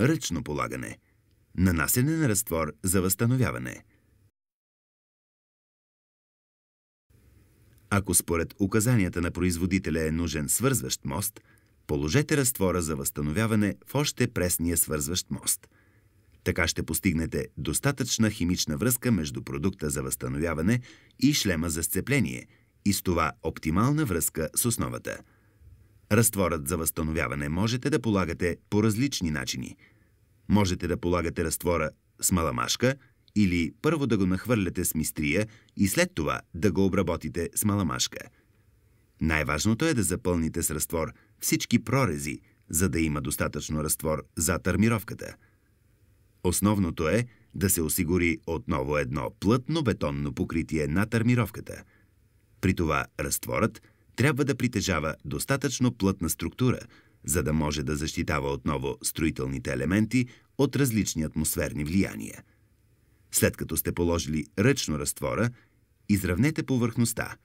ръчно полагане, нанасене на разтвор за възстановяване. Ако според указанията на производителя е нужен свързващ мост, положете разтвора за възстановяване в още пресния свързващ мост. Така ще постигнете достатъчна химична връзка между продукта за възстановяване и шлема за сцепление и с това оптимална връзка с основата – Разтворът за възстановяване можете да полагате по различни начини. Можете да полагате разтвора с маламашка или първо да го нахвърляте с мистрия и след това да го обработите с маламашка. Най-важното е да запълните с разтвор всички прорези, за да има достатъчно разтвор за търмировката. Основното е да се осигури отново едно плътно бетонно покритие на търмировката. При това разтворът – трябва да притежава достатъчно плътна структура, за да може да защитава отново строителните елементи от различни атмосферни влияния. След като сте положили ръчно разтвора, изравнете повърхността.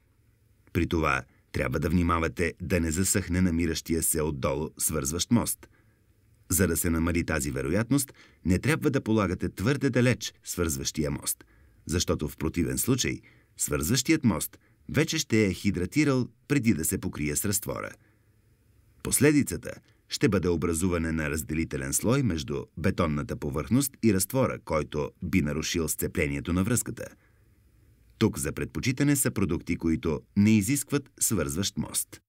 При това трябва да внимавате да не засъхне намиращия се отдолу свързващ мост. За да се намали тази вероятност, не трябва да полагате твърде далеч свързващия мост, защото в противен случай свързващият мост – вече ще е хидратирал преди да се покрие с разтвора. Последицата ще бъде образуване на разделителен слой между бетонната повърхност и разтвора, който би нарушил сцеплението на връзката. Тук за предпочитане са продукти, които не изискват свързващ мост.